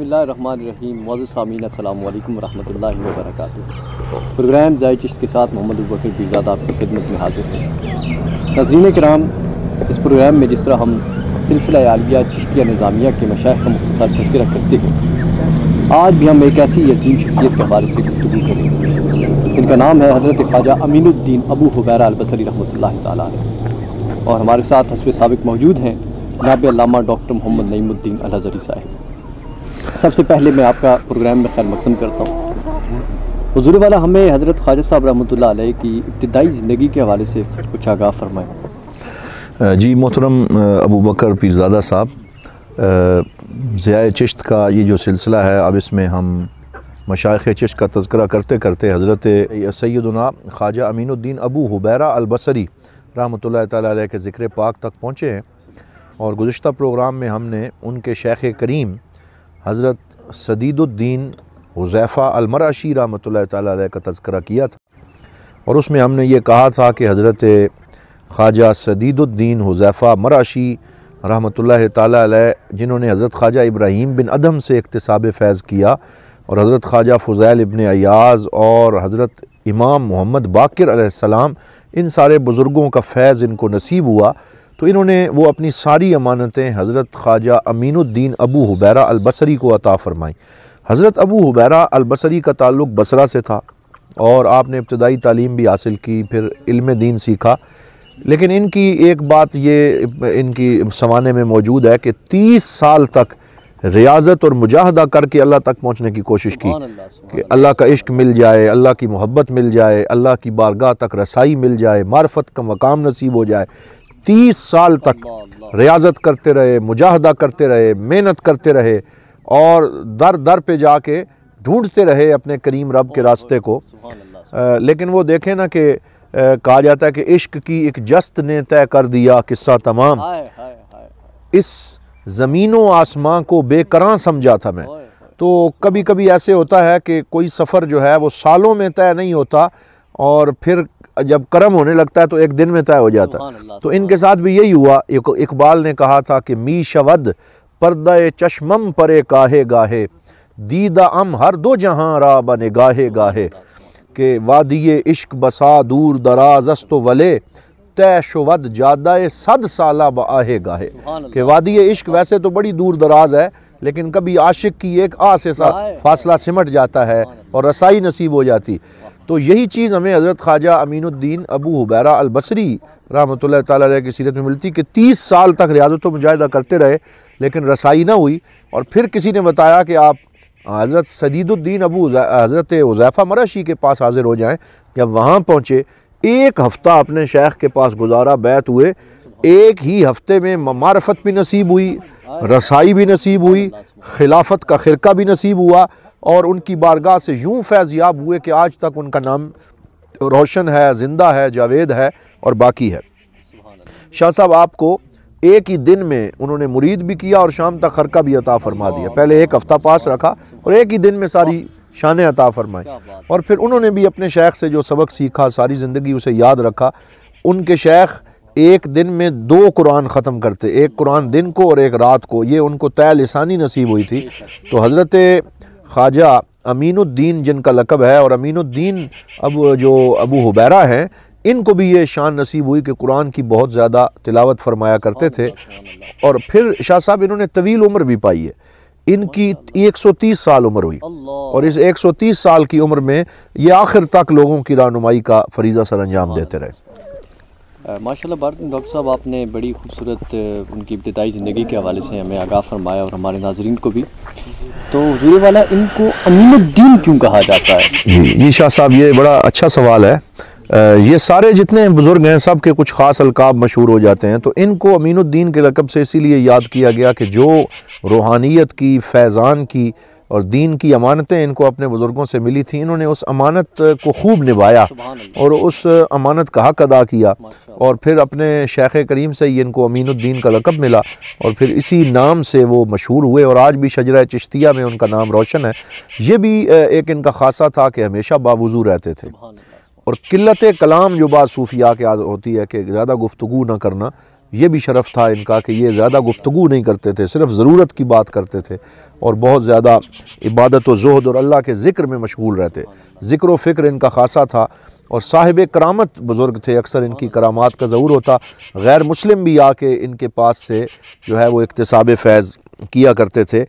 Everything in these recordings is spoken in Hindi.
बसमीम सामीन अल्लाम वरहमल वर्क प्रोग्राम जाय चिश्त के साथ मोहम्मद बकर बीजाद आपकी खिदमत में हाजिर हैं नजरीन कराम इस प्रोग्राम में जिस तरह हम सिलसिला आलिया चिश्तिया निज़ामिया के मशाइ का मुख्तार तस्करा करते हैं आज भी हम एक ऐसी यसीम शख्सियत के हवाले से गुफ्तु करेंगे इनका नाम है हज़रत ख्वाजा अमीनुद्दीन अबू हुबैरा अलबसरी रहमत और हमारे साथ हसब सबक मौजूद हैं नाब डॉक्टर मोहम्मद नईमुद्दीन अलहजरी साहब सबसे पहले मैं आपका प्रोग्राम में खैर मकदम करता हूँ हजूर वाला हमें हज़रत ख्वाजा साहब रहमत अलैह की इब्तदाई ज़िंदगी के हवाले से कुछ आगाह फरमाएँ जी मोहतरम अबू बकर पीरजादा साहब ज़िया चिश्त का ये जो सिलसिला है अब इसमें हम मशाख चिश्त का तस्करा करते करते हज़रत सैदना ख्वाजा अमीनुद्दीन अबू हुबैरा अलबसरी रहमत ला के ज़िक्र पाक तक पहुँचे हैं और गुज्त प्रोग्राम में हमने उनके शेख करीम हज़रत सदीदुद्दीन हुज़ैफ़ा अलमराशी रामत का तस्करा किया था और उसमें हमने ये कहा था कि हज़रत ख्वाजा सदीदुद्दीन हुज़ैफ़ा मराशी रहमत ताली जिन्होंने हज़रत ख्वाजा इब्राहीम बिन अदम से इकतसाब फैज़ किया और हज़रत ख्वाजा फ़ुज़ैल इबन अयाज़ और हज़रत इमाम मोहम्मद बाकर इन सारे बुज़ुर्गों का फैज़ इनको नसीब हुआ तो इन्होंने वो अपनी सारी अमानतें हज़रत ख्वाजा अमीनुद्दीन अबू हुबैरा अलबसरी को अता फ़रमाई हज़रत अबू हुबैरा अलबसरी का ताल्लुक़ बसरा से था और आपने इब्तदाई तालीम भी हासिल की फिर इल्म दीन सीखा लेकिन इनकी एक बात ये इनकी समाने में मौजूद है कि तीस साल तक रियाजत और मुजाहदा करके अल्लाह तक पहुँचने की कोशिश की कि अल्लाह का इश्क मिल जाए अल्लाह की मोहब्बत मिल जाए अल्लाह की बारगाह तक रसाई मिल जाए मार्फत का मकाम नसीब हो जाए तीस साल तक रियाजत करते रहे मुजाहदा करते रहे मेहनत करते रहे और दर दर पे जाके ढूंढते रहे अपने करीम रब के रास्ते को आ, लेकिन वो देखें ना कि कहा जाता है कि इश्क की एक जस्त ने तय कर दिया किस्सा तमाम इस ज़मीनों आसमां को बेकरां समझा था मैं तो कभी कभी ऐसे होता है कि कोई सफ़र जो है वो सालों में तय नहीं होता और फिर जब कर्म होने लगता है तो एक दिन में तय हो जाता है तो इनके साथ भी यही हुआ इकबाल ने कहा था कि मी शवद पर्दा चश्मम परे काहे गाहे दीदा अम हर दो जहाँ रा बने गाहे गाहे के वादिये इश्क बसा दूर दराज अस्तो वले तय शवद जादा सद साला बाहे गाहे के वादिये इश्क वैसे तो बड़ी दूर दराज है लेकिन कभी आशिक की एक आ से फासला सिमट जाता है और रसाई नसीब हो जाती तो यही चीज़ हमें हज़रत ख्वाजा अमीनुद्दीन अबू हुबैरा अलबसरी रहमत ताली की सीरत में मिलती कि तीस साल तक रियाजत मुजाहिदा करते रहे लेकिन रसाई ना हुई और फिर किसी ने बताया कि आप हज़रत सदीदुद्दीन अबू हज़रत उज़ैफ़ा मराशी के पास हाज़िर हो जाएँ जब वहाँ पहुँचे एक हफ़्ता अपने शेख के पास गुजारा बैत हुए एक ही हफ्ते में मारफत भी नसीब हुई रसाई भी नसीब हुई खिलाफत का ख़िरका भी नसीब हुआ और उनकी बारगाह से यूँ फैज़याब हुए कि आज तक उनका नाम रोशन है ज़िंदा है जावेद है और बाकी है शाह साहब आपको एक ही दिन में उन्होंने मुरीद भी किया और शाम तक खरका भी अता फरमा दिया पहले एक हफ़्ता पास रखा और एक ही दिन में सारी शान अता फरमाई और फिर उन्होंने भी अपने शेख से जो सबक सीखा सारी ज़िंदगी उसे याद रखा उनके शेख एक दिन में दो कुरान ख़त्म करते एक कुरान दिन को और एक रात को ये उनको तय लसानी नसीब हुई थी तो हज़रत ख्वाजा अमीनुद्दीन जिनका लकब है और अमीनुद्दीन अब जो अबू हुबैरा हैं इनको भी ये शान नसीब हुई कि कुरान की बहुत ज़्यादा तिलावत फरमाया करते थे और फिर शाह साहब इन्होंने तवील उम्र भी पाई है इनकी 130 साल उम्र हुई और इस 130 साल की उम्र में ये आखिर तक लोगों की रानुमाई का फरीज़ा सर अंजाम देते रहे माशाल्लाह भारत डॉक्टर साहब आपने बड़ी खूबसूरत उनकी इब्तदाई ज़िंदगी के हवाले से हमें आगाह फरमाया और हमारे नाजरन को भी तो हजूर वाला इनको अमीनुद्दीन क्यों कहा जाता है जी जी शाह साहब ये बड़ा अच्छा सवाल है ये सारे जितने बुज़ुर्ग हैं सब के कुछ ख़ास अलकाब मशहूर हो जाते हैं तो इनको अमीनुद्दीन के लकब से इसीलिए याद किया गया कि जो रूहानियत की फैज़ान की और दीन की अमानतें इनको अपने बुज़ुर्गों से मिली थी इन्होंने उस अमानत को खूब निभाया और उस अमानत का हक अदा किया और फिर अपने शेख करीम से ही इनको अमीनुद्दीन का लकब मिला और फिर इसी नाम से वो मशहूर हुए और आज भी शजरा चिश्तिया में उनका नाम रोशन है ये भी एक इनका खासा था कि हमेशा बावजू रहते थे और किल्लत कलाम जो बात सूफिया के आज होती है कि ज़्यादा गुफ्तु ना करना ये भी शरफ़ था इनका कि ये ज़्यादा गुफ्तु नहीं करते थे सिर्फ ज़रूरत की बात करते थे और बहुत ज़्यादा इबादत व जहद और अल्लाह के ज़िक्र में मशगूल रहते ज़िक्र फ़िक्र इनका खासा था और साहिब करामत बुज़ुर्ग थे अक्सर इनकी करामात का ज़रूर होता गैर मुस्लिम भी आके इनके पास से जो है वो इकतसाब फैज़ किया करते थे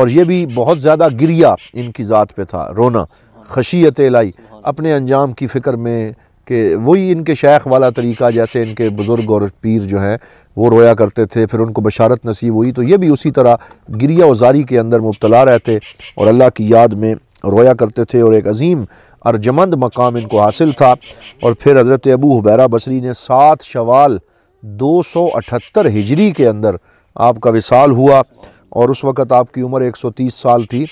और ये भी बहुत ज़्यादा गिरिया इनकी ज़ात पर था रोना खशियत लाई अपने अंजाम की फ़िक्र में कि वही इनके शेख वाला तरीका जैसे इनके बुज़ुर्ग और पीर जो हैं वो रोया करते थे फिर उनको बशारत नसीब हुई तो ये भी उसी तरह गिरिया उजारी के अंदर मुबतला रहते और अल्लाह की याद में रोया करते थे और एक अजीम अरजमंद मकाम इनको हासिल था और फिर हज़रत अबू हुबैरा बसरी ने सात शवाल दो सौ अठहत्तर हिजरी के अंदर आपका विसाल हुआ और उस वक़्त आपकी उम्र एक सौ तीस साल थी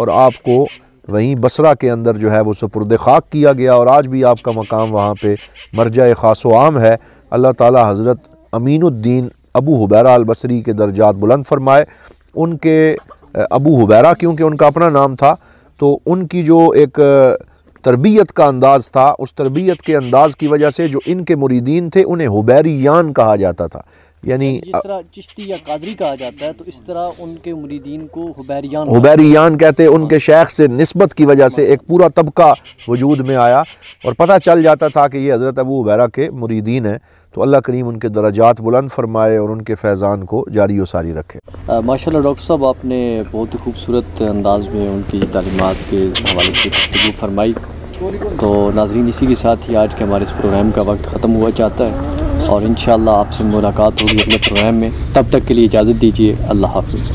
और आपको वहीं बसरा के अंदर जो है वो सपुरद खाक किया गया और आज भी आपका मकाम वहाँ पर मरजा ख़ास आम है अल्लाह ताली हज़रत अमीनुद्दीन अबू हुबैरा अलबसरी के दर्जात बुलंद फरमाए उनके अबू हुबैरा क्योंकि उनका अपना नाम था तो उनकी जो एक तरबियत का अंदाज़ था उस तरबियत के अंदाज़ की वजह से जो इनके मुरीदीन थे उन्हें हुबैरियान कहा जाता था यानी जिस तरह चिश्ती या कादरी कहा जाता है तो इस तरह उनके मुरीदीन को हुबैरियान हुबैरियान कहते हैं उनके हाँ। शेख से नस्बत की वजह से एक पूरा तबका वजूद में आया और पता चल जाता था कि ये हज़रत अबू हुबैरा के मुरीदीन हैं तो अल्लाह करीम उनके दराजात बुलंद फरमाए और उनके फैज़ान को जारी वारी रखे माशा डॉक्टर साहब आपने बहुत ही खूबसूरत अंदाज में उनकी तालीमत के हवाले से फरमाई तो नाजरीन इसी के साथ ही आज के हमारे इस प्रोग्राम का वक्त ख़त्म हुआ चाहता है और इन आपसे मुलाकात होगी अपने प्रोग्राम में तब तक के लिए इजाज़त दीजिए अल्लाह हाफिज़